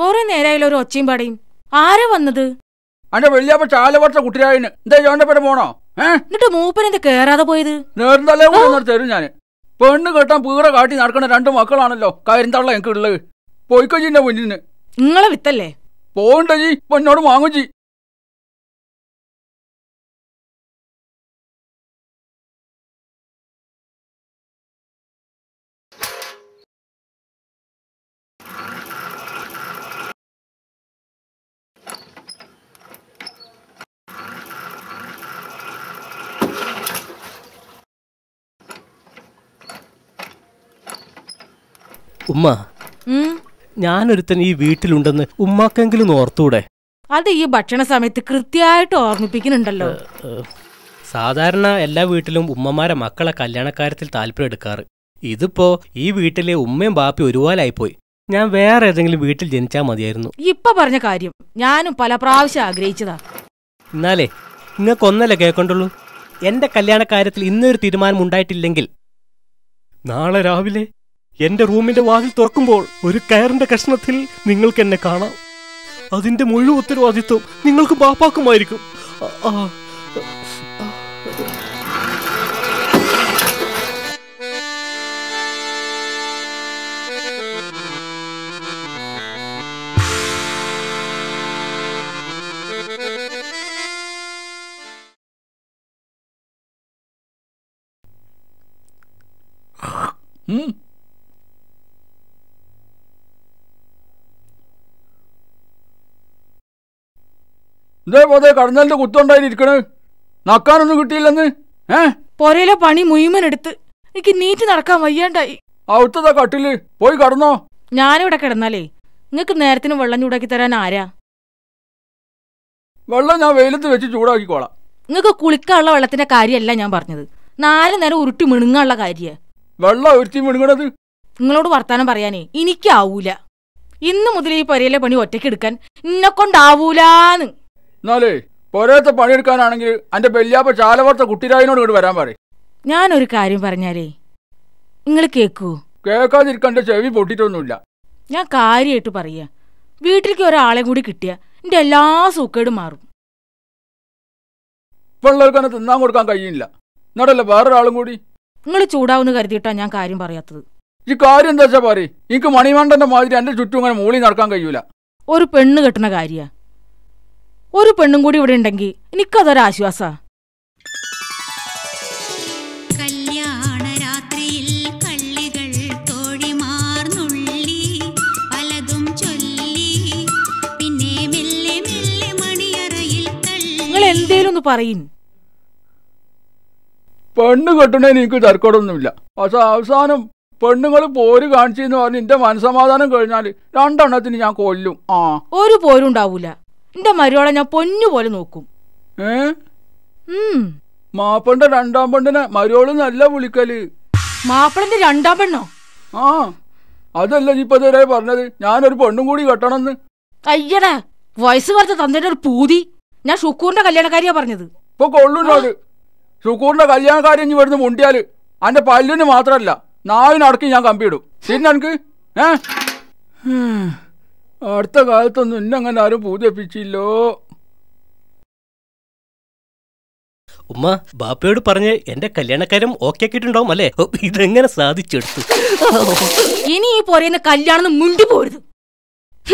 കൊറേ നേരായാലും ഒരു ഒച്ചയും പാടയും ആരാ വന്നത് അന്റെ വെള്ളിയാപ്പ ചാലവർഷ കുട്ടിയായിന് എന്താ ചോണ്ടപ്പെടെ പോണോ എന്നിട്ട് മൂപ്പനെന്ത് കേറാതെ പോയത് തരും ഞാന് പെണ്ണ് കെട്ടാൻ പീറ കാട്ടി നടക്കുന്ന രണ്ടു മക്കളാണല്ലോ കരിന്തള്ള എനിക്ക് ഉള്ളത് പോയിക്കോ ജീന്റെ മുന്നിന് നിങ്ങളെ വിത്തല്ലേ പോകണ്ട ജി എന്നോട് വാങ്ങും ജി ഉമ്മ ഞാനൊരുത്തൻ ഈ വീട്ടിലുണ്ടെന്ന് ഉമ്മാക്കെങ്കിലും ഓർത്തൂടെ അത് ഈ ഭക്ഷണ സമയത്ത് കൃത്യമായിട്ട് ഓർമ്മിപ്പിക്കുന്നുണ്ടല്ലോ സാധാരണ എല്ലാ വീട്ടിലും ഉമ്മമാരെ മക്കളെ കല്യാണക്കാര്യത്തിൽ താല്പര്യം എടുക്കാറ് ഇതിപ്പോ ഈ വീട്ടിലെ ഉമ്മയും ബാപ്പയും ഒരുപോലായി പോയി ഞാൻ വേറെ ഏതെങ്കിലും വീട്ടിൽ ജനിച്ചാൽ മതിയായിരുന്നു ഇപ്പൊ പറഞ്ഞ കാര്യം ഞാനും പല പ്രാവശ്യം ആഗ്രഹിച്ചതാ എന്നാലേ നിങ്ങൾക്ക് ഒന്നല്ലേ കേൾക്കണ്ടുള്ളൂ എന്റെ കല്യാണക്കാര്യത്തിൽ ഇന്നൊരു തീരുമാനം ഉണ്ടായിട്ടില്ലെങ്കിൽ നാളെ രാവിലെ എന്റെ റൂമിന്റെ വാതിൽ തുറക്കുമ്പോൾ ഒരു കയറിന്റെ കഷ്ണത്തിൽ നിങ്ങൾക്ക് എന്നെ കാണാം അതിന്റെ മുഴുവൻ ഉത്തരവാദിത്വം നിങ്ങൾക്ക് ബാപ്പാക്കുമായിരിക്കും Mm. ഇതേ പോതെ കടന്നലിന്റെ കുത്തുണ്ടായി ഇരിക്കണേ നക്കാനൊന്നും കിട്ടിയില്ലെന്ന് ഏ പൊരയിലെ പണി മുഴുവൻ എനിക്ക് നീറ്റ് നടക്കാൻ വയ്യാണ്ടായി അവിടുത്തെ കട്ടില് പോയി കടന്നോ ഞാനിവിടെ കിടന്നാലേ നിങ്ങക്ക് നേരത്തിന് വെള്ളം ചൂടാക്കി തരാൻ ആരാ വെള്ളം ഞാൻ വെയിലത്ത് വെച്ച് ചൂടാക്കിക്കോളാം നിങ്ങക്ക് കുളിക്കാനുള്ള വെള്ളത്തിന്റെ കാര്യമല്ല ഞാൻ പറഞ്ഞത് നാല് നേരം ഉരുട്ടി മിണുങ്ങാനുള്ള കാര്യ വെള്ളം ഉരുട്ടി മിണുങ്ങണത് നിങ്ങളോട് വർത്താനം പറയാനേ എനിക്കാവൂല ഇന്നു മുതൽ ഈ പരയിലെ പണി ഒറ്റയ്ക്ക് എടുക്കാൻ ഇന്നെ കൊണ്ടാവൂലാന്ന് എന്നാലേ പൊരേത്തെ പണിയെടുക്കാനാണെങ്കിൽ അന്റെ വെല്ലിയാപ്പ ചാലവർത്ത കുട്ടിരായിനോട് കൂടി വരാൻ പറയും ഞാനൊരു കാര്യം പറഞ്ഞാലേ നിങ്ങൾ കേക്കൂ കേൾക്കാതിരിക്കാൻ ചെവി പൊട്ടിട്ടൊന്നുമില്ല ഞാൻ കാര്യമായിട്ട് പറയാ വീട്ടിലേക്ക് ഒരാളെ കൂടി കിട്ടിയ എന്റെ എല്ലാ സൂക്കേടും മാറും പിള്ളേർക്കനെ തിന്നാൻ കൊടുക്കാൻ കഴിയില്ല എന്നടല്ലേ വേറൊരാളും കൂടി നിങ്ങൾ ചൂടാവെന്ന് കരുതിയിട്ടാ ഞാൻ കാര്യം പറയാത്തത് ഈ കാര്യം എന്താ വെച്ചാ പറയും എനിക്ക് മണിമണ്ഡന്റെ മാതിരി എന്റെ ചുറ്റും അങ്ങനെ മൂളി നടക്കാൻ കഴിയൂല ഒരു പെണ്ണ് കെട്ടണ കാര്യ ഒരു പെണ്ണും കൂടി ഇവിടെ ഉണ്ടെങ്കിൽ എനിക്കതൊരാശ്വാസ നിങ്ങൾ എന്തേലും ഒന്ന് പെണ്ണ് കെട്ടണേ എനിക്ക് തർക്കടൊന്നുമില്ല പക്ഷെ അവസാനം പെണ്ണുങ്ങൾ പോര് കാണിച്ചെന്ന് പറഞ്ഞ് എന്റെ മനസമാധാനം കഴിഞ്ഞാല് രണ്ടെണ്ണത്തിന് ഞാൻ കൊല്ലും ആ ഒരു പോരുണ്ടാവൂല ഉണ്ടാവൂല എന്റെ മരുവളെ ഞാൻ പൊന്നു പോലെ നോക്കും മാപ്പിളന്റെ രണ്ടാം പെണ്ണിനെ മരുവള് നല്ല വിളിക്കല് മാപ്പിളന്റെ രണ്ടാം പെണ്ണോ ആ അതല്ല നീ പറഞ്ഞത് ഞാനൊരു പെണ്ണും കൂടി കെട്ടണമെന്ന് അയ്യട വയസ്സ് കുറച്ച് തന്നിട്ട് ഒരു പൂതി ഞാൻ ഷുക്കൂറിന്റെ കല്യാണക്കാരിയാ പറഞ്ഞത് ഇപ്പൊ കൊള്ളുണ്ടോട് ഷുക്കൂറിന്റെ കല്യാണക്കാരി ഇനി ഇവിടുന്ന് മുണ്ടിയാല് അന്റെ പല്ലിന് മാത്രല്ല നാവിനടക്കി ഞാൻ കമ്പിയിടും ശരി എനിക്ക് ഏ അടുത്ത കാലത്തൊന്നും ഇന്നങ്ങനെ ആരും പൂജപ്പിച്ചില്ലോ ഉമ്മ ബാപ്പയോട് പറഞ്ഞ് എന്റെ കല്യാണക്കാരം ഓക്കെ ആക്കിയിട്ടുണ്ടാവും അല്ലേ ഇതെങ്ങനെ സാധിച്ചെടുത്തു ഇനി ഈ പോരുന്ന കല്യാണം മുണ്ടി പോരുത്